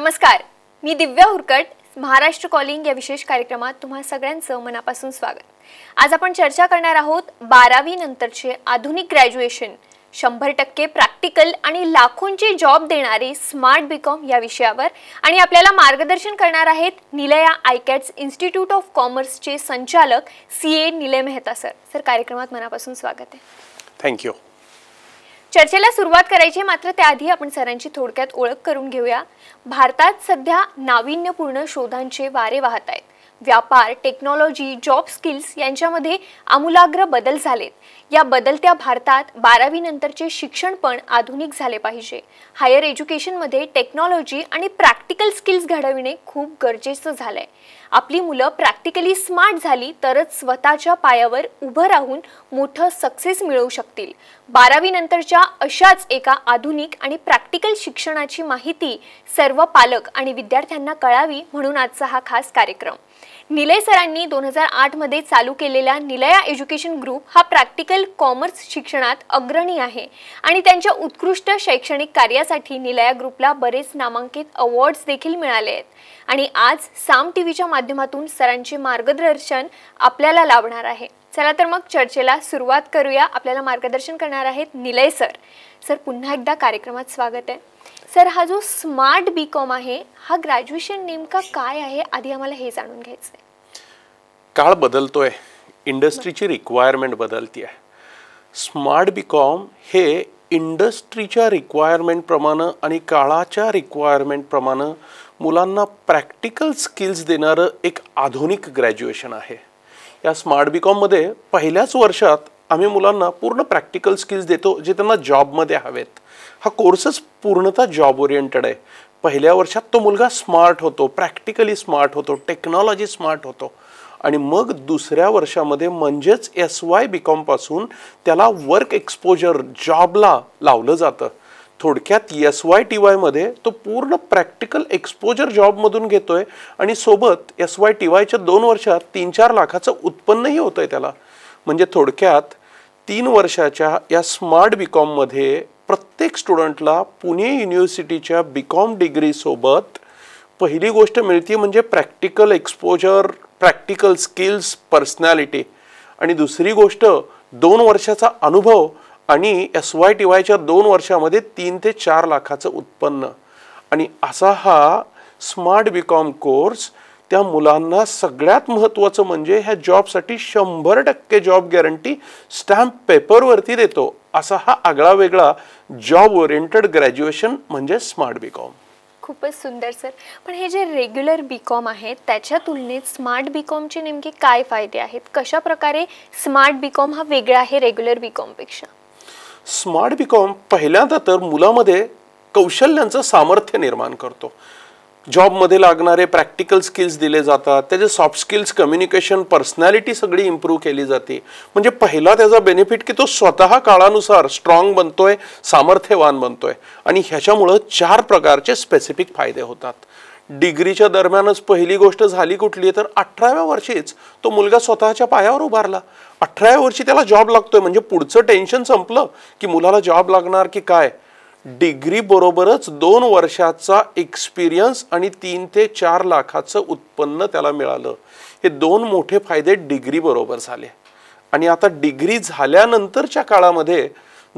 नमस्कार मी दिव्या हुरकट महाराष्ट्र कॉलिंग या विशेष कार्यक्रमात तुम्हा सगळ्यांचं मनापासून स्वागत आज आपण चर्चा करणार आहोत बारावी नंतरचे आधुनिक ग्रॅज्युएशन शंभर टक्के प्रॅक्टिकल आणि लाखोंचे जॉब देणारे स्मार्ट बीकॉम या विषयावर आणि आपल्याला मार्गदर्शन करणार आहेत निलया आयकॅट्स इन्स्टिट्यूट ऑफ कॉमर्सचे संचालक C A Nilay Mehta sir sir कार्यक्रमात मनापासून स्वागत आहे थँक्यू चर्चेला सुरुवात करायची मात्र त्याआधी आपण सरांची थोडक्यात ओळख करून घेऊया भारतात सध्या नाविन्यपूर्ण शोधांचे वारे वाहत आहेत व्यापार टेक्नॉलॉजी जॉब स्किल्स यांच्यामध्ये आमूलाग्र बदल झालेत या बदलत्या भारतात बारावी नंतरचे शिक्षण पण आधुनिक झाले पाहिजे हायर एज्युकेशनमध्ये टेक्नॉलॉजी आणि प्रॅक्टिकल स्किल्स घडविणे खूप गरजेचं झालंय आपली मुलं प्रॅक्टिकली स्मार्ट झाली तरच स्वतःच्या पायावर उभं राहून मोठं सक्सेस मिळवू शकतील बारावी नंतरच्या अशाच एका आधुनिक आणि प्रॅक्टिकल शिक्षणाची माहिती सर्व पालक आणि विद्यार्थ्यांना कळावी म्हणून आजचा हा खास कार्यक्रम निलय सरांनी दोन हजार आठमध्ये चालू केलेला निलया एज्युकेशन ग्रुप हा प्रॅक्टिकल कॉमर्स शिक्षणात अग्रणी आहे आणि त्यांच्या उत्कृष्ट शैक्षणिक कार्यासाठी निलया ग्रुपला बरेच नामांकित अवॉर्ड्स देखील मिळाले आहेत आणि आज साम टी व्हीच्या माध्यमातून सरांचे मार्गदर्शन आपल्याला लाभणार आहे चला तर मग चर्चेला सुरुवात करूया आपल्याला मार्गदर्शन करणार आहेत निलय सर सर पुन्हा एकदा कार्यक्रमात स्वागत आहे सर हा जो स्मार्ट बी कॉम आहे हा ग्रॅज्युएशन नेमका काय आहे आधी आम्हाला हे जाणून घ्यायचं आहे काळ बदलतोय इंडस्ट्रीची रिक्वायरमेंट बदलती आहे स्मार्ट बी कॉम हे इंडस्ट्रीच्या रिक्वायरमेंटप्रमाणे आणि काळाच्या रिक्वायरमेंटप्रमाणे मुलांना प्रॅक्टिकल स्किल्स देणारं एक आधुनिक ग्रॅज्युएशन आहे या स्मार्ट बी कॉममध्ये पहिल्याच वर्षात आम्ही मुलांना पूर्ण प्रॅक्टिकल स्किल्स देतो जे त्यांना जॉबमध्ये हवेत हा कोर्सच पूर्णतः जॉब ओरिएंटेड आहे पहिल्या वर्षात तो मुलगा स्मार्ट होतो प्रॅक्टिकली स्मार्ट होतो टेक्नॉलॉजी स्मार्ट होतो आणि मग दुसऱ्या वर्षामध्ये म्हणजेच एस वाय बी कॉमपासून त्याला वर्क एक्सपोजर जॉबला लावलं जातं थोडक्यात एस वाय टी वायमध्ये तो पूर्ण प्रॅक्टिकल एक्सपोजर जॉबमधून घेतोय आणि सोबत एस वाय टी वायच्या दोन वर्षात तीन चार लाखाचं उत्पन्नही होतं आहे त्याला म्हणजे थोडक्यात तीन वर्षाच्या या स्मार्ट बी कॉममध्ये प्रत्येक स्टुडंटला पुणे युनिव्हर्सिटीच्या बी कॉम डिग्रीसोबत पहिली गोष्ट मिळते म्हणजे practical exposure practical skills personality आणि दुसरी गोष्ट दोन वर्षाचा अनुभव आणि एस वाय टी वायच्या दोन वर्षामध्ये तीन ते चार लाखाचं उत्पन्न आणि असा हा स्मार्ट बी कॉम कोर्स त्या मुलांना सगळ्यात महत्त्वाचं म्हणजे ह्या जॉबसाठी शंभर टक्के जॉब गॅरंटी स्टॅम्प पेपरवरती देतो असा हा आगळा वेगळा जॉब ओरिएंटेड ग्रॅज्युएशन म्हणजे स्मार्ट बी कॉम खूपच सुंदर सर पण हे जे रेग्युलर बी कॉम आहे त्याच्या तुलनेत स्मार्ट बी कॉमचे नेमके काय फायदे आहेत कशा प्रकारे स्मार्ट बी कॉम हा वेगळा आहे रेग्युलर बी कॉमपेक्षा स्मार्ट बी कॉम पहिल्यांदा तर मुलामध्ये कौशल्यांचं सामर्थ्य निर्माण करतो जॉबमध्ये लागणारे प्रॅक्टिकल स्किल्स दिले जातात त्याचे सॉफ्ट स्किल्स कम्युनिकेशन पर्सनॅलिटी सगळी इम्प्रूव्ह केली जाते म्हणजे पहिला त्याचा बेनिफिट की तो स्वतः काळानुसार स्ट्रॉंग बनतोय सामर्थ्यवान बनतोय आणि ह्याच्यामुळं चार प्रकारचे स्पेसिफिक फायदे होतात डिग्रीच्या दरम्यानच पहिली गोष्ट झाली कुठली तर अठराव्या वर्षीच तो मुलगा स्वतःच्या पायावर उभारला अठराव्या वर्षी त्याला जॉब लागतोय म्हणजे पुढचं टेन्शन संपलं की मुलाला जॉब लागणार की काय डिग्री बरोबरच दोन वर्षाचा एक्सपिरियन्स आणि तीन ते चार लाखाचं उत्पन्न त्याला मिळालं हे दोन मोठे फायदे डिग्री बरोबर झाले आणि आता डिग्री झाल्यानंतरच्या काळामध्ये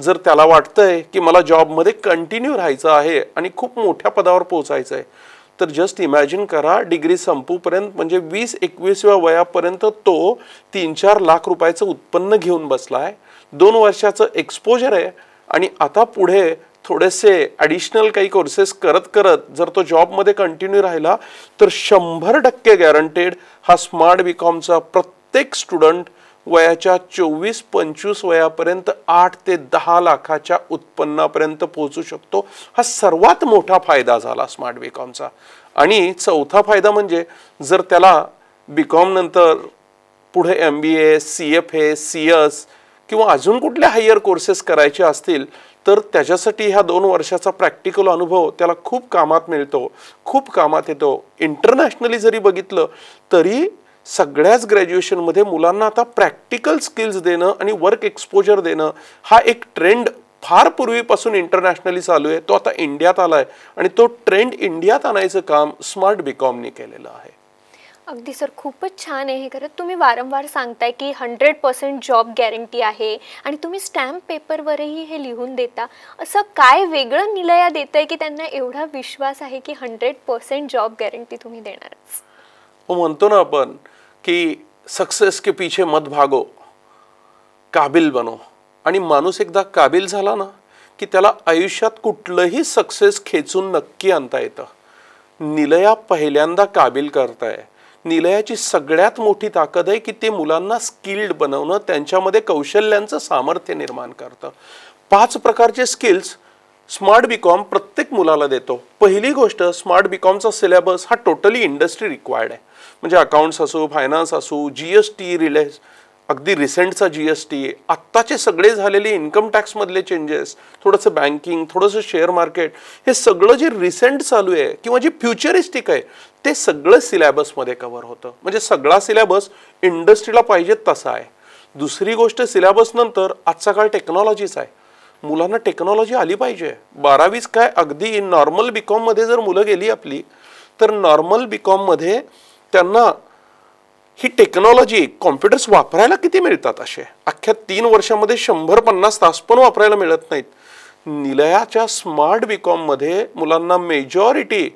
जर त्याला वाटतंय की मला जॉबमध्ये कंटिन्यू राहायचं आहे आणि खूप मोठ्या पदावर पोचायचं आहे तर जस्ट इमॅजिन करा डिग्री संपूपर्यंत म्हणजे वीस एकवीसव्या वयापर्यंत तो तीन चार लाख रुपयाचं उत्पन्न घेऊन बसला आहे दोन वर्षाचं एक्सपोजर आहे आणि आता पुढे थोडेसे ॲडिशनल काही कोर्सेस करत करत जर तो जॉबमध्ये कंटिन्यू राहिला तर शंभर टक्के गॅरंटेड हा स्मार्ट बी कॉमचा प्रत्येक स्टुडंट वयाच्या चोवीस पंचवीस वयापर्यंत आठ ते दहा लाखाच्या उत्पन्नापर्यंत पोहोचू शकतो हा सर्वात मोठा फायदा झाला स्मार्ट बी कॉमचा आणि चौथा फायदा म्हणजे जर त्याला बी कॉम नंतर पुढे M B A C F A C S किंवा अजून कुठले हायर कोर्सेस करायचे असतील तर त्याच्यासाठी ह्या दोन वर्षाचा प्रॅक्टिकल अनुभव त्याला खूप कामात मिळतो खूप कामात येतो इंटरनॅशनली जरी बघितलं तरी सगळ्याच ग्रॅज्युएशनमध्ये मुलांना आता प्रॅक्टिकल स्किल्स देणं आणि वर्क एक्सपोजर देणं हा एक ट्रेंड फार पूर्वीपासून इंटरनॅशनली चालू आहे तो आता इंडियात आला आहे आणि तो ट्रेंड इंडियात आणायचं काम स्मार्ट बीकॉमनी केलेलं आहे अगदी सर खूपच छान आहे हे करत तुम्ही वारंवार सांगताय की हंड्रेड पर्सेंट जॉब गॅरंटी आहे आणि तुम्ही स्टॅम्प पेपरवरही हे लिहून देता असं काय वेगळं निलया देत आहे की त्यांना एवढा विश्वास आहे की हंड्रेड पर्सेंट जॉब गॅरंटी तुम्ही देणारच हो म्हणतो ना आपण की सक्सेस के पीछे मत भागो काबिल बनो आणि माणूस एकदा काबिल झाला ना की त्याला आयुष्यात कुठलंही सक्सेस खेचून नक्की आणता येतं निलया पहिल्यांदा काबिल करताय निलयाची सगळ्यात मोठी ताकद आहे की ते मुलांना स्किल्ड बनवणं त्यांच्यामध्ये कौशल्यांचं सामर्थ्य निर्माण करतं पाच प्रकारचे स्किल्स स्मार्ट बीकॉम प्रत्येक मुलाला देतो पहिली गोष्ट स्मार्ट बीकॉमचा सिलेबस हा टोटली इंडस्ट्री रिक्वायर्ड आहे म्हणजे अकाउंट्स असो फायनान्स असो जी एस टी रिलेस अगदी रिसेंटचा जी एस टी आत्ताचे सगळे झालेले इन्कम टॅक्समधले चेंजेस थोडंसं बँकिंग थोडंसं शेअर मार्केट हे सगळं जे रिसेंट चालू आहे किंवा जे फ्युचरिस्टिक आहे ते सगळं सिलॅबसमध्ये कवर होतं म्हणजे सगळा सिलॅबस इंडस्ट्रीला पाहिजे तसा आहे दुसरी गोष्ट सिलेबसनंतर आजचा काळ टेक्नॉलॉजीच आहे मुलांना टेक्नॉलॉजी आली पाहिजे बारावीच काय अगदी नॉर्मल बी कॉममध्ये जर मुलं गेली आपली तर नॉर्मल बी कॉममध्ये त्यांना ही टेक्नॉलॉजी कॉम्प्युटर्स वापरायला किती मिळतात असे अख्ख्या तीन वर्षामध्ये शंभर पन्नास तास पण वापरायला मिळत नाहीत निलयाच्या स्मार्ट बीकॉममध्ये मुलांना मेजॉरिटी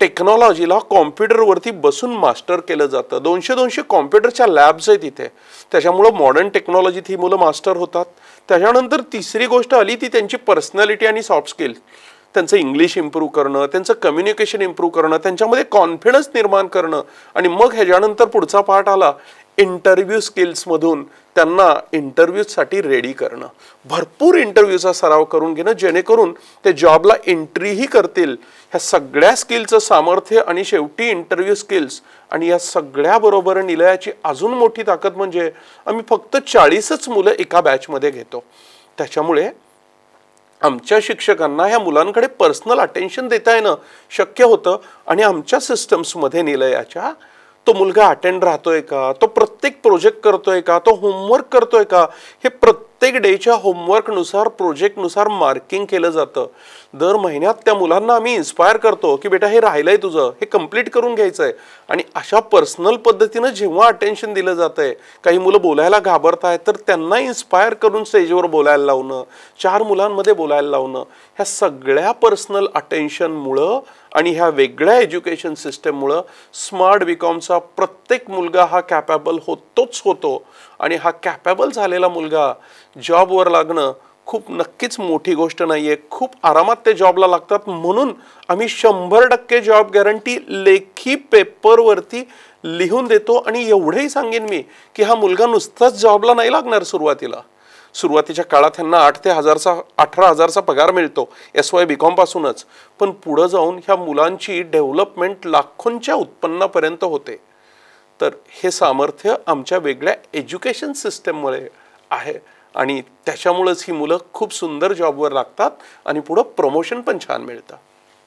टेक्नॉलॉजीला कॉम्प्युटरवरती बसून मास्टर केलं जातं दोनशे दोनशे कॉम्प्युटरच्या लॅब्स आहेत तिथे त्याच्यामुळं मॉडर्न टेक्नॉलॉजीत ही मुलं मास्टर होतात त्याच्यानंतर तिसरी गोष्ट आली ती त्यांची पर्सनॅलिटी आणि सॉफ्ट स्किल त्यांचं इंग्लिश इम्प्रूव्ह करणं त्यांचं कम्युनिकेशन इम्प्रूव्ह करणं त्यांच्यामध्ये कॉन्फिडन्स निर्माण करणं आणि मग ह्याच्यानंतर पुढचा पाठ आला इंटरव्ह्यू स्किल्समधून त्यांना इंटरव्ह्यूसाठी रेडी करणं भरपूर इंटरव्ह्यूचा सराव करून घेणं जेणेकरून ते जॉबला एंट्रीही करतील ह्या सगळ्या स्किलचं सामर्थ्य आणि शेवटी इंटरव्ह्यू स्किल्स आणि या सगळ्याबरोबर निलयाची अजून मोठी ताकद म्हणजे आम्ही फक्त चाळीसच मुलं एका बॅचमध्ये घेतो त्याच्यामुळे आमच्या शिक्षकांना ह्या मुलांकडे पर्सनल अटेन्शन देता येणं शक्य होतं आणि आमच्या सिस्टम्समध्ये निलयाच्या तो मुलगा अटेंड राहतोय का तो प्रत्येक प्रोजेक्ट करतोय का तो होमवर्क करतोय का हे प्रत्येक डेच्या होमवर्कनुसार प्रोजेक्टनुसार मार्किंग केलं जातं दर महिन्यात त्या मुलांना आम्ही इन्स्पायर करतो की बेटा हे आहे तुझं हे कम्प्लीट करून घ्यायचं आहे आणि अशा पर्सनल पद्धतीनं जेव्हा अटेन्शन दिलं जातं आहे काही मुलं बोलायला घाबरत आहेत तर त्यांना इन्स्पायर करून स्टेजवर बोलायला लावणं चार मुलांमध्ये बोलायला लावणं ह्या सगळ्या पर्सनल अटेन्शनमुळं आणि ह्या वेगळ्या एज्युकेशन सिस्टममुळं स्मार्ट कॉमचा प्रत्येक मुलगा हा कॅपॅबल होतोच होतो आणि हा कॅपॅबल झालेला मुलगा जॉबवर लागणं खूप नक्कीच मोठी गोष्ट नाही आहे खूप आरामात ते जॉबला लागतात म्हणून आम्ही शंभर टक्के जॉब गॅरंटी लेखी पेपरवरती लिहून देतो आणि एवढंही सांगेन मी की हा मुलगा नुसताच जॉबला नाही लागणार सुरुवातीला सुरुवातीच्या काळात ह्यांना आठ ते हजारचा अठरा हजारचा पगार मिळतो एस वाय बी कॉमपासूनच पण पुढं जाऊन ह्या मुलांची डेव्हलपमेंट लाखोंच्या उत्पन्नापर्यंत होते तर हे सामर्थ्य आमच्या वेगळ्या एज्युकेशन सिस्टममुळे आहे आणि त्याच्यामुळंच ही मुलं खूप सुंदर जॉबवर लागतात आणि पुढं प्रमोशन पण छान मिळतं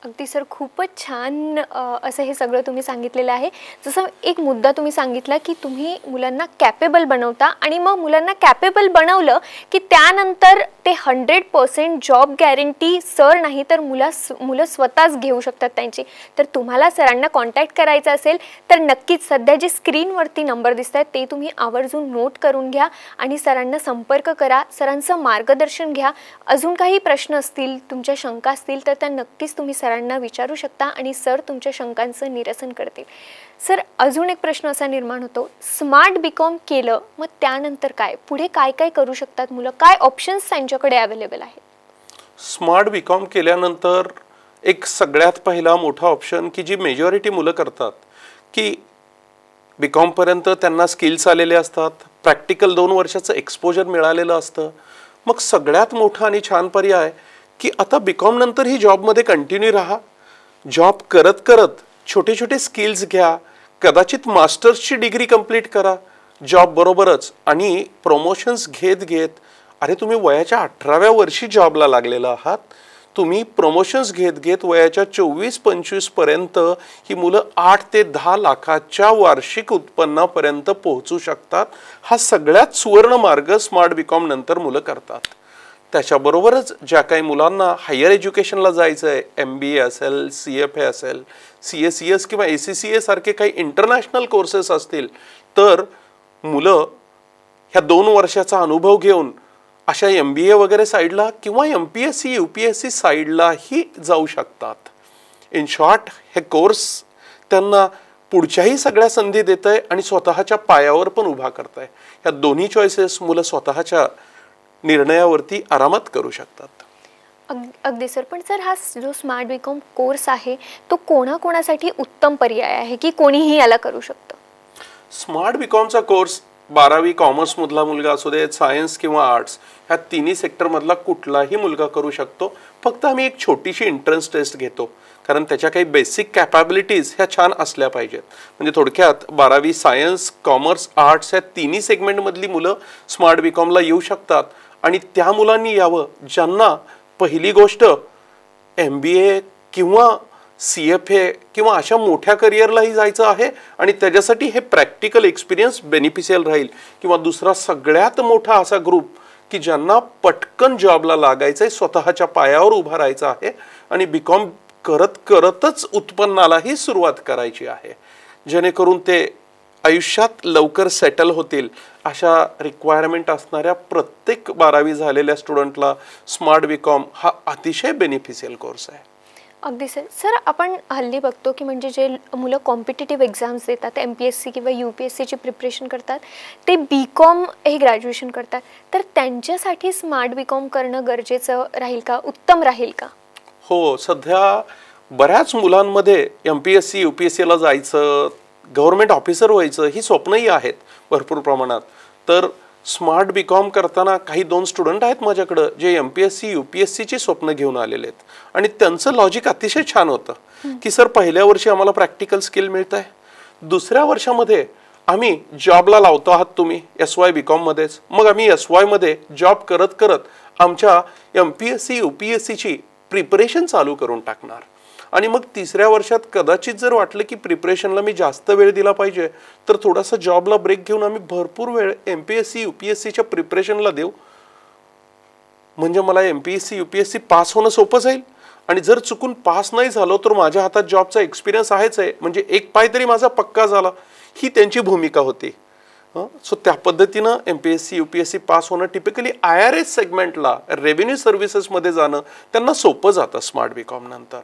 अगदी सर खूपच छान असं हे सगळं तुम्ही सांगितलेलं आहे जसं एक मुद्दा तुम्ही सांगितला की तुम्ही मुलांना कॅपेबल बनवता आणि मग मुलांना कॅपेबल बनवलं की त्यानंतर ते hundred percent job guarantee sir नाही तर मुला मुलं स्वतःच घेऊ शकतात त्यांची तर तुम्हाला सरांना कॉन्टॅक्ट करायचा असेल तर नक्कीच सध्या जे स्क्रीनवरती नंबर दिसत आहेत ते तुम्ही आवर्जून नोट करून घ्या आणि सरांना संपर्क करा सरांचं मार्गदर्शन घ्या अजून काही प्रश्न असतील तुमच्या शंका असतील तर त्या नक्कीच तुम्ही सर सरांना विचारू शकता आणि सर तुमच्या शंकांचं निरसन करतील सर अजून एक प्रश्न असा निर्माण होतो स्मार्ट बी कॉम केलं मग त्यानंतर काय पुढे काय काय करू शकतात मुलं काय ऑप्शन्स त्यांच्याकडे अवेलेबल आहेत स्मार्ट बी कॉम केल्यानंतर एक सगळ्यात पहिला मोठा ऑप्शन की जी मेजॉरिटी मुलं करतात की बी कॉमपर्यंत त्यांना स्किल्स आलेले असतात प्रॅक्टिकल दोन वर्षाचं एक्सपोजर मिळालेलं असतं मग सगळ्यात मोठा आणि छान पर्याय की आता बी नंतर ही जॉबमध्ये कंटिन्यू राहा जॉब करत करत छोटे छोटे स्किल्स घ्या कदाचित मास्टर्सची डिग्री कंप्लीट करा जॉब बरोबरच आणि प्रमोशन्स घेत घेत अरे तुम्ही वयाच्या अठराव्या वर्षी जॉबला लागलेला आहात तुम्ही प्रमोशन्स घेत घेत वयाच्या चोवीस पंचवीसपर्यंत ही मुलं आठ ते दहा लाखाच्या वार्षिक उत्पन्नापर्यंत पोहोचू शकतात हा सगळ्यात सुवर्ण मार्ग स्मार्ट बीकॉम नंतर मुलं करतात त्याच्याबरोबरच ज्या काही मुलांना हायर एज्युकेशनला जायचं आहे एम बी ए असेल सी एफ ए असेल सी एस सी एस किंवा ए सी सी ए सारखे काही इंटरनॅशनल कोर्सेस असतील तर मुलं ह्या दोन वर्षाचा अनुभव घेऊन अशा एम बी ए वगैरे साईडला किंवा M P S C U P S C साईडलाही जाऊ शकतात इन शॉर्ट हे कोर्स त्यांना पुढच्याही सगळ्या संधी देत आहे आणि स्वतःच्या पायावर पण उभा करत आहे ह्या दोन्ही चॉईसेस मुलं स्वतःच्या निर्णयावरती आरामात करू शकतात अगदी सर पण सर हा जो स्मार्ट बीकॉम कोर्स आहे तो कोणाकोणासाठी उत्तम पर्याय आहे की कोणीही याला करू शकतं स्मार्ट बीकॉमचा कोर्स बारावी मधला मुलगा असू दे सायन्स किंवा आर्ट्स ह्या तिन्ही मधला कुठलाही मुलगा करू शकतो फक्त आम्ही एक छोटीशी एंट्रन्स टेस्ट घेतो कारण त्याच्या काही बेसिक कॅपॅबिलिटीज ह्या छान असल्या पाहिजेत म्हणजे थोडक्यात बारावी सायन्स कॉमर्स आर्ट्स ह्या तिन्ही सेगमेंटमधली मुलं स्मार्ट बीकॉमला येऊ शकतात आणि त्या मुलांनी यावं ज्यांना पहिली गोष्ट एम बी ए किंवा सी एफ ए किंवा अशा मोठ्या करिअरलाही जायचं आहे आणि त्याच्यासाठी हे प्रॅक्टिकल एक्सपिरियन्स बेनिफिशियल राहील किंवा दुसरा सगळ्यात मोठा असा ग्रुप की ज्यांना पटकन जॉबला लागायचं आहे स्वतःच्या पायावर उभा राहायचं आहे आणि बी कॉम करत करतच उत्पन्नालाही सुरुवात करायची आहे जेणेकरून ते आयुष्यात लवकर सेटल होतील अशा रिक्वायरमेंट असणाऱ्या प्रत्येक बारावी झालेल्या स्टुडंटला स्मार्ट बीकॉम हा अतिशय बेनिफिशियल कोर्स आहे अगदी सर सर आपण हल्ली बघतो की म्हणजे जे मुलं कॉम्पिटेटिव्ह एक्झाम्स देतात एम पी एस सी किंवा यू पी एस सीची प्रिपरेशन करतात ते बी कॉम हे ग्रॅज्युएशन करतात तर त्यांच्यासाठी स्मार्ट बी कॉम करणं गरजेचं राहील का उत्तम राहील का हो सध्या बऱ्याच मुलांमध्ये M P S C U P S सीला जायचं गव्हर्नमेंट ऑफिसर व्हायचं ही स्वप्नही आहेत भरपूर प्रमाणात तर स्मार्ट बी कॉम करताना काही दोन स्टुडंट आहेत माझ्याकडं जे M P S C U P S सीची स्वप्न घेऊन आलेले आहेत आणि त्यांचं लॉजिक अतिशय छान होतं की सर पहिल्या वर्षी आम्हाला प्रॅक्टिकल स्किल मिळत आहे दुसऱ्या वर्षामध्ये आम्ही जॉबला लावतो आहात तुम्ही एस वाय बी कॉममध्येच मग आम्ही एस वायमध्ये जॉब करत करत आमच्या M P S C U P S सीची प्रिपरेशन चालू करून टाकणार आणि मग तिसऱ्या वर्षात कदाचित जर वाटलं की प्रिपरेशनला मी जास्त वेळ दिला पाहिजे तर थोडासा जॉबला ब्रेक घेऊन आम्ही भरपूर वेळ M P S C U P S सीच्या प्रिपरेशनला देऊ म्हणजे मला M P S C U P S C pass होणं सोपं जाईल आणि जर चुकून पास नाही झालो तर माझ्या हातात जॉबचा एक्सपिरियन्स आहेच आहे म्हणजे एक पाय तरी माझा पक्का झाला ही त्यांची भूमिका होती सो त्या पद्धतीनं M P S C U P S C pass होणं टिपिकली आय आर एस सेगमेंटला रेव्हेन्यू सर्व्हिसेसमध्ये जाणं त्यांना सोपं जातं स्मार्ट बीकॉम नंतर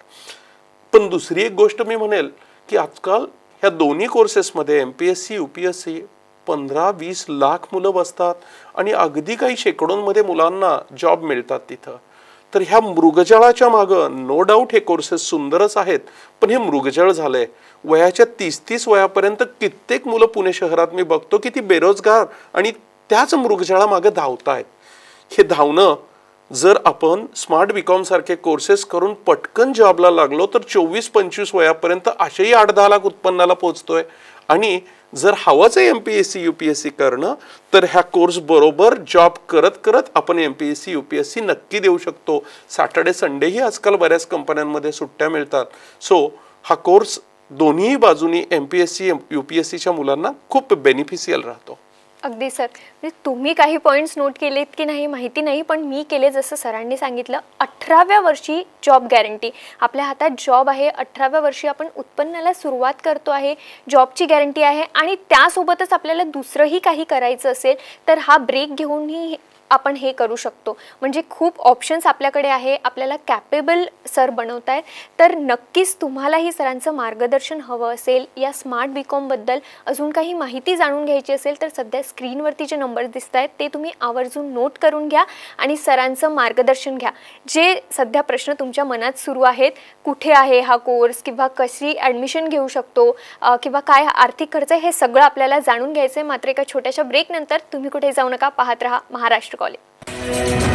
पण दुसरी एक गोष्ट मी म्हणेल की आजकाल ह्या दोन्ही कोर्सेसमध्ये M P S C U P S C पंधरा वीस लाख मुलं बसतात आणि अगदी काही शेकडोंमध्ये मुलांना जॉब मिळतात तिथं तर ह्या मृगजळाच्या मागं नो डाऊट हे कोर्सेस सुंदरच आहेत पण हे मृगजळ झालंय वयाच्या तीस तीस वयापर्यंत कित्येक मुलं पुणे शहरात मी बघतो की ती बेरोजगार आणि त्याच मृगजळामागं धावत आहेत हे धावणं जर आपण स्मार्ट बीकॉम सारखे कोर्सेस करून पटकन जॉबला लागलो तर चोवीस पंचवीस वयापर्यंत असेही आठ दहा लाख उत्पन्नाला पोचतोय आणि जर हवंच आहे M P S C U P S C करणं तर ह्या कोर्स बरोबर जॉब करत करत आपण M P S C U P S C नक्की देऊ शकतो सॅटर्डे संडेही आजकाल बऱ्याच कंपन्यांमध्ये सुट्ट्या मिळतात सो हा कोर्स दोन्ही बाजूनी M P S C M U P S सीच्या मुलांना खूप बेनिफिशियल राहतो अगदी सर म्हणजे तुम्ही काही पॉईंट्स नोट केलेत की नाही माहिती नाही पण मी केले जसं सरांनी सांगितलं अठराव्या वर्षी जॉब गॅरंटी आपल्या हातात जॉब आहे अठराव्या वर्षी आपण उत्पन्नाला सुरुवात करतो आहे जॉबची गॅरंटी आहे आणि त्यासोबतच आपल्याला दुसरंही काही करायचं असेल तर हा ब्रेक घेऊनही आपण हे करू शकतो म्हणजे खूप ऑप्शन्स आपल्याकडे आहे आपल्याला कॅपेबल सर बनवत आहेत तर नक्कीच तुम्हालाही सरांचं मार्गदर्शन हवं असेल या स्मार्ट बी कॉमबद्दल अजून काही माहिती जाणून घ्यायची असेल तर सध्या स्क्रीनवरती जे नंबर दिसत आहेत ते तुम्ही आवर्जून नोट करून घ्या आणि सरांचं मार्गदर्शन घ्या जे सध्या प्रश्न तुमच्या मनात सुरू आहेत कुठे आहे हा कोर्स किंवा कशी ॲडमिशन घेऊ शकतो किंवा काय आर्थिक खर्च हे सगळं आपल्याला जाणून घ्यायचं आहे मात्र एका छोट्याशा ब्रेकनंतर तुम्ही कुठे जाऊ नका पाहत राहा महाराष्ट्र महाराष्ट्र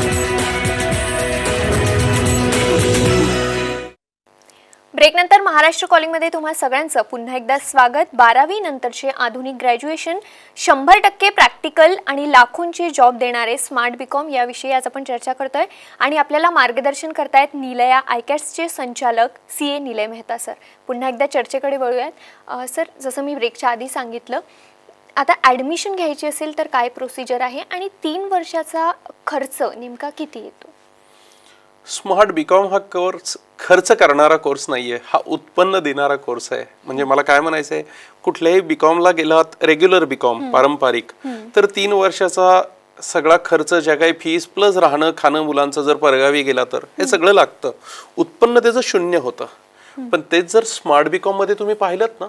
ब्रेकनंतर महाराष्ट्र कॉलिंगमध्ये तुम्हा सगळ्यांचं पुन्हा एकदा स्वागत बारावी नंतरचे आधुनिक ग्रॅज्युएशन शंभर टक्के प्रॅक्टिकल आणि लाखोंचे जॉब देणारे स्मार्ट बीकॉम याविषयी आज आपण चर्चा करतोय आणि आपल्याला मार्गदर्शन करतायत निलया आयकॅट्सचे संचालक C A Nilay Mehta sir पुन्हा एकदा चर्चेकडे वळूयात सर जसं मी ब्रेकच्या आधी सांगितलं आता ॲडमिशन घ्यायची असेल तर काय प्रोसिजर आहे आणि तीन वर्षाचा खर्च नेमका किती येतो स्मार्ट बीकॉम हा कोर्स खर्च करणारा कोर्स नाही आहे हा उत्पन्न देणारा कोर्स आहे म्हणजे मला काय म्हणायचं आहे कुठल्याही बी गेलात रेग्युलर बीकॉम पारंपरिक तर तीन वर्षाचा सगळा खर्च ज्या काही फीस प्लस राहणं खाणं मुलांचं जर परगावी गेला तर हे सगळं लागतं उत्पन्न त्याचं शून्य होतं पण तेच जर स्मार्ट बी मध्ये तुम्ही पाहिलं ना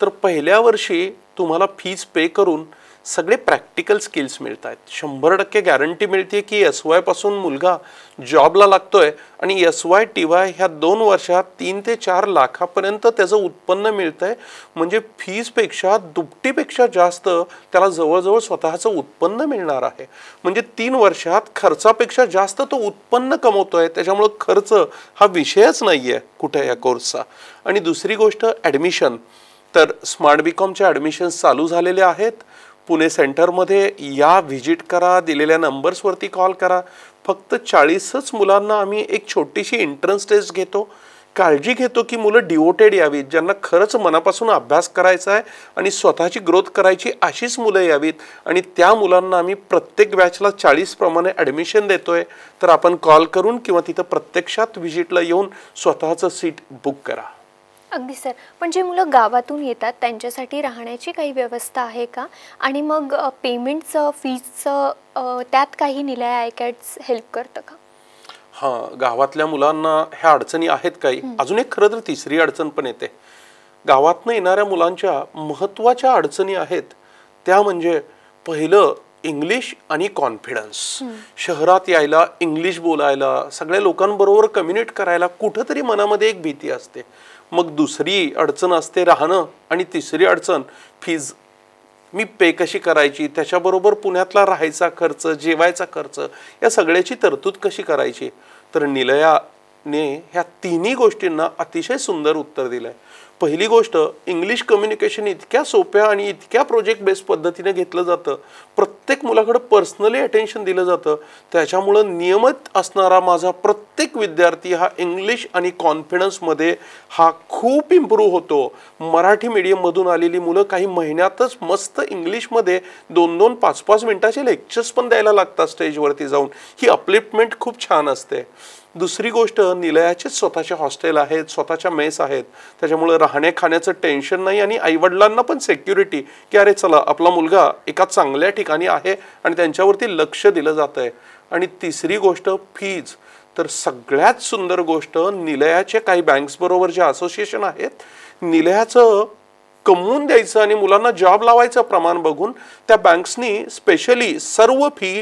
तर पहिल्या वर्षी तुम्हाला फीज पे करून सगळे प्रॅक्टिकल स्किल्स मिळत आहेत शंभर टक्के गॅरंटी मिळते की एस वायपासून मुलगा जॉबला लागतोय आणि एस वाय टी वाय ह्या दोन वर्षात तीन ते चार लाखापर्यंत त्याचं उत्पन्न मिळतंय आहे म्हणजे फीजपेक्षा दुपटीपेक्षा जास्त त्याला जवळजवळ स्वतःचं उत्पन्न मिळणार आहे म्हणजे तीन वर्षात खर्चापेक्षा जास्त तो उत्पन्न कमवतो आहे त्याच्यामुळं खर्च हा विषयच नाही आहे कुठे या कोर्सचा आणि दुसरी गोष्ट ॲडमिशन तर स्मार्ट बी कॉमचे ॲडमिशन्स चालू झालेले आहेत पुणे सेंटरमध्ये या व्हिजिट करा दिलेल्या नंबर्सवरती कॉल करा फक्त चाळीसच मुलांना आम्ही एक छोटीशी एंट्रन्स टेस्ट घेतो काळजी घेतो की मुलं डिवोटेड यावीत ज्यांना खरंच मनापासून अभ्यास करायचा आहे आणि स्वतःची ग्रोथ करायची अशीच मुलं यावीत आणि त्या मुलांना आम्ही प्रत्येक बॅचला चाळीसप्रमाणे ॲडमिशन देतो आहे तर आपण कॉल करून किंवा तिथं प्रत्यक्षात व्हिजिटला येऊन स्वतःचं सीट बुक करा अगदी सर पण जे म्हणजे मुलं गावातून येतात त्यांच्यासाठी राहण्याची काही व्यवस्था आहे का आणि मग पेमेंटचं फीजचं त्यात काही निलय आयकॅट्स हेल्प करतं का हां गावातल्या मुलांना ह्या अडचणी आहेत काही अजून एक खरं तर तिसरी अडचण पण येते गावातनं येणाऱ्या मुलांच्या महत्त्वाच्या अडचणी आहेत त्या म्हणजे पहिलं इंग्लिश आणि कॉन्फिडन्स शहरात यायला इंग्लिश बोलायला सगळ्या लोकांबरोबर कम्युनिकेट करायला कुठंतरी मनामध्ये एक भीती असते मग दुसरी अडचण असते राहणं आणि तिसरी अडचण फीज मी पे कशी करायची त्याच्याबरोबर पुण्यातला राहायचा खर्च जेवायचा खर्च या सगळ्याची तरतूद कशी करायची तर निलयाने ह्या तिन्ही गोष्टींना अतिशय सुंदर उत्तर दिलं आहे पहिली गोष्ट इंग्लिश कम्युनिकेशन इतक्या सोप्या आणि इतक्या प्रोजेक्ट बेस्ड पद्धतीने घेतलं जातं प्रत्येक मुलाकडं पर्सनली अटेन्शन दिलं जातं त्याच्यामुळं नियमित असणारा माझा प्रत्येक विद्यार्थी हा इंग्लिश आणि कॉन्फिडन्समध्ये हा खूप इम्प्रूव्ह होतो मराठी मीडियममधून आलेली मुलं काही महिन्यातच मस्त इंग्लिशमध्ये दोन दोन पाच पाच मिनटाचे लेक्चर्स पण द्यायला लागतात स्टेजवरती जाऊन ही अपलिपमेंट खूप छान असते दुसरी गोष्ट निलयाचेच स्वतःचे हॉस्टेल आहेत स्वतःच्या मेस आहेत त्याच्यामुळं राह राहणे खाण्याचं टेन्शन नाही आणि आईवडिलांना पण सेक्युरिटी की अरे चला आपला मुलगा एका चांगल्या ठिकाणी आहे आणि त्यांच्यावरती लक्ष दिलं जात आहे आणि तिसरी गोष्ट फीज तर सगळ्यात सुंदर गोष्ट निलयाचे काही बरोबर जे असोसिएशन आहेत निलयाचं कमवून द्यायचं आणि मुलांना जॉब लावायचं प्रमाण बघून त्या बँक्सनी स्पेशली सर्व फी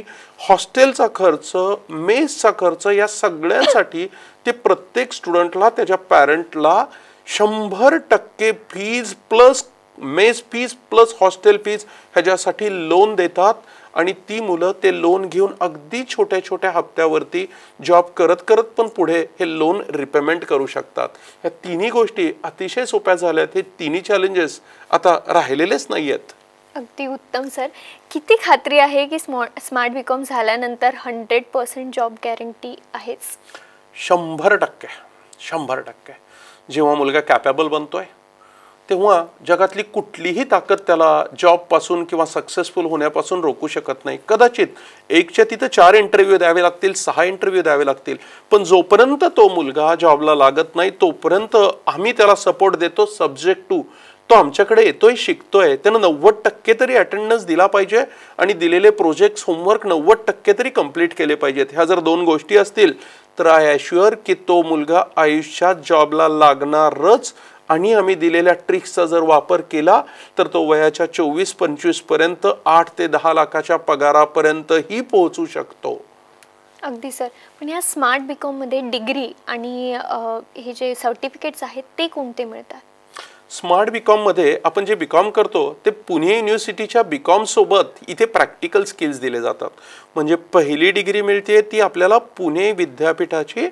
हॉस्टेलचा खर्च मेसचा खर्च या सगळ्यांसाठी ते प्रत्येक स्टुडंटला त्याच्या पॅरेंटला शंभर टक्के fees plus mess fees plus hostel fees ह्याच्यासाठी लोन देतात आणि ती मुलं ते लोन घेऊन अगदी छोट्या छोट्या हप्त्यावरती जॉब करत करत पण पुढे हे लोन रिपेमेंट करू शकतात ह्या तिन्ही गोष्टी अतिशय सोप्या झाल्यात हे तिन्ही चॅलेंजेस आता राहिलेलेच नाही आहेत अगदी उत्तम सर किती खात्री आहे की स्मार्ट बीकॉम झाल्यानंतर हंड्रेड पर्सेंट जॉब गॅरंटी आहेच शंभर टक्के शंभर टक्के जेव्हा मुलगा कॅपेबल बनतोय तेव्हा जगातली कुठलीही ताकद त्याला जॉबपासून किंवा सक्सेसफुल होण्यापासून रोखू शकत नाही कदाचित एकच्या तिथं चार इंटरव्ह्यू द्यावे लागतील सहा इंटरव्ह्यू द्यावे लागतील पण जोपर्यंत तो मुलगा जॉबला लागत नाही तोपर्यंत आम्ही त्याला सपोर्ट देतो सब्जेक्ट टू तो आमच्याकडे येतोय शिकतोय त्यानं नव्वद टक्के तरी अटेंडन्स दिला पाहिजे आणि दिलेले प्रोजेक्ट्स होमवर्क नव्वद टक्के तरी कंप्लीट केले पाहिजेत ह्या जर दोन गोष्टी असतील तर आय आय की तो मुलगा आयुष्यात जॉबला लागणारच आणि आम्ही दिलेल्या ट्रिक्सचा जर वापर केला तर तो वयाच्या चोवीस पंचवीसपर्यंत आठ ते दहा लाखाच्या पगारापर्यंतही पोहोचू शकतो अगदी सर पण या स्मार्ट मध्ये डिग्री आणि हे जे सर्टिफिकेट्स आहेत ते कोणते मिळतात स्मार्ट बी कॉममध्ये आपण जे बी कॉम करतो ते पुणे युनिव्हर्सिटीच्या बी कॉमसोबत इथे प्रॅक्टिकल स्किल्स दिले जातात म्हणजे पहिली डिग्री मिळते ती आपल्याला पुणे विद्यापीठाची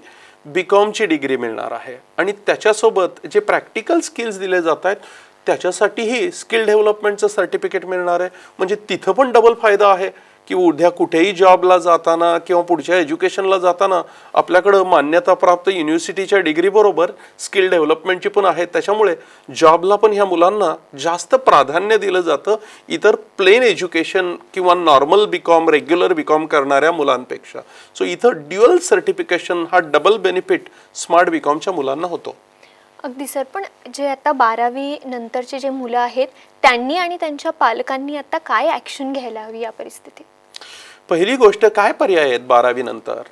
बी कॉमची डिग्री मिळणार आहे आणि त्याच्यासोबत जे प्रॅक्टिकल स्किल्स दिले जात आहेत त्याच्यासाठीही स्किल डेव्हलपमेंटचं सर्टिफिकेट मिळणार आहे म्हणजे तिथं पण डबल फायदा आहे की उद्या कुठेही जॉबला जाताना किंवा पुढच्या एज्युकेशनला जाताना आपल्याकडं मान्यताप्राप्त युनिव्हर्सिटीच्या डिग्रीबरोबर स्किल डेव्हलपमेंटची पण आहेत त्याच्यामुळे जॉबला पण ह्या मुलांना जास्त प्राधान्य दिलं जातं इतर प्लेन एज्युकेशन किंवा normal B com regular B com करणाऱ्या मुलांपेक्षा सो इथं ड्युअल सर्टिफिकेशन हा डबल बेनिफिट स्मार्ट बी कॉमच्या मुलांना होतो अगदी सर पण जे आता बारावी नंतरचे जे मुलं आहेत त्यांनी आणि त्यांच्या पालकांनी आता काय ॲक्शन घ्यायला हवी या परिस्थितीत पहिली गोष्ट काय पर्याय आहेत बारावी नंतर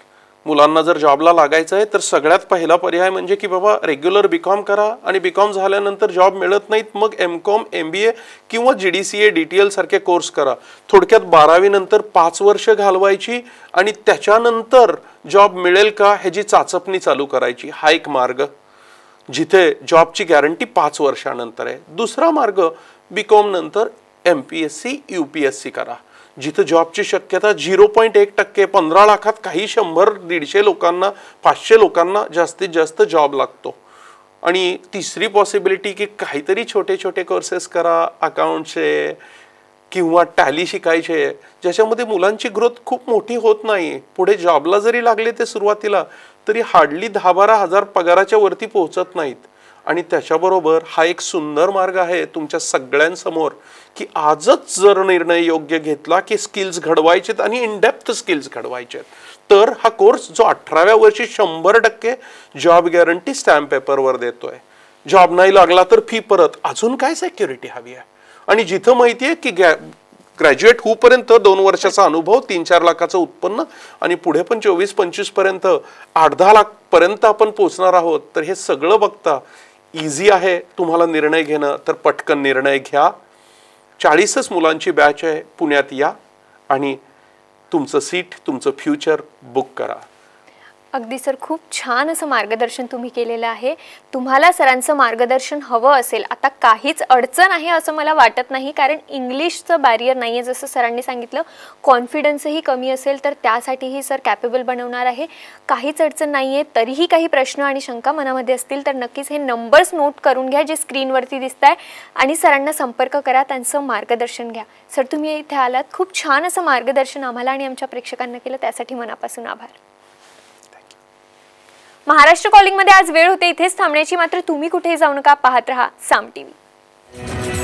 मुलांना जर जॉबला लागायचं आहे तर सगळ्यात पहिला पर्याय म्हणजे की बाबा रेग्युलर बी कॉम करा आणि बी कॉम झाल्यानंतर जॉब मिळत नाहीत मग M com M B A किंवा G D C A D T सारखे कोर्स करा थोडक्यात बारावीनंतर पाच वर्ष घालवायची आणि त्याच्यानंतर जॉब मिळेल का ह्याची चाचपणी चालू करायची हा एक मार्ग जिथे जॉबची गॅरंटी पाच वर्षानंतर आहे दुसरा मार्ग बी कॉम नंतर M P S C U P S C करा जिथं जॉबची शक्यता झिरो पॉईंट एक टक्के पंधरा लाखात काही शंभर दीडशे लोकांना पाचशे लोकांना जास्तीत जास्त जॉब लागतो आणि तिसरी पॉसिबिलिटी की काहीतरी छोटे छोटे कोर्सेस करा अकाउंटचे किंवा टॅली शिकायचे ज्याच्यामध्ये मुलांची ग्रोथ खूप मोठी होत नाही पुढे जॉबला जरी लागले ते सुरुवातीला तरी हार्डली दहा बारा हजार पगाराच्या वरती पोहोचत नाहीत आणि त्याच्याबरोबर हा एक सुंदर मार्ग आहे तुमच्या सगळ्यांसमोर की आजच जर निर्णय योग्य घेतला की स्किल्स घडवायचेत आणि इनडेप्थ स्किल्स घडवायचेत तर हा कोर्स जो अठराव्या वर्षी शंभर टक्के जॉब गॅरंटी स्टॅम्प पेपरवर देतोय जॉब नाही लागला तर फी परत अजून काय सेक्युरिटी हवी आहे आणि जिथं माहिती आहे की गॅ ग्रॅज्युएट होऊपर्यंत दोन वर्षाचा अनुभव तीन चार लाखाचं उत्पन्न आणि पुढे पण चोवीस पंचवीसपर्यंत आठ दहा लाखपर्यंत आपण पोचणार आहोत तर हे सगळं बघता इझी आहे तुम्हाला निर्णय घेणं तर पटकन निर्णय घ्या चाळीसच मुलांची बॅच आहे पुण्यात या आणि तुमचं सीट तुमचं फ्युचर बुक करा अगदी सर खूप छान असं मार्गदर्शन तुम्ही केलेलं आहे तुम्हाला सरांचं मार्गदर्शन हवं असेल आता काहीच अडचण आहे असं मला वाटत नाही कारण इंग्लिशचं बॅरियर नाही आहे जसं सरांनी सांगितलं कॉन्फिडन्सही कमी असेल तर त्यासाठीही सर कॅपेबल बनवणार आहे काहीच अडचण नाही आहे तरीही काही प्रश्न आणि शंका मनामध्ये असतील तर नक्कीच हे नंबर्स नोट करून घ्या जे स्क्रीनवरती दिसत आहे आणि सरांना संपर्क करा त्यांचं मार्गदर्शन घ्या सर तुम्ही इथे आलात खूप छान असं मार्गदर्शन आम्हाला आणि आमच्या प्रेक्षकांना केलं त्यासाठी मनापासून आभार महाराष्ट्र कॉलिंगमध्ये आज वेळ होते इथेच थांबण्याची मात्र तुम्ही कुठे जाऊ नका पाहत रहा साम टीव्ही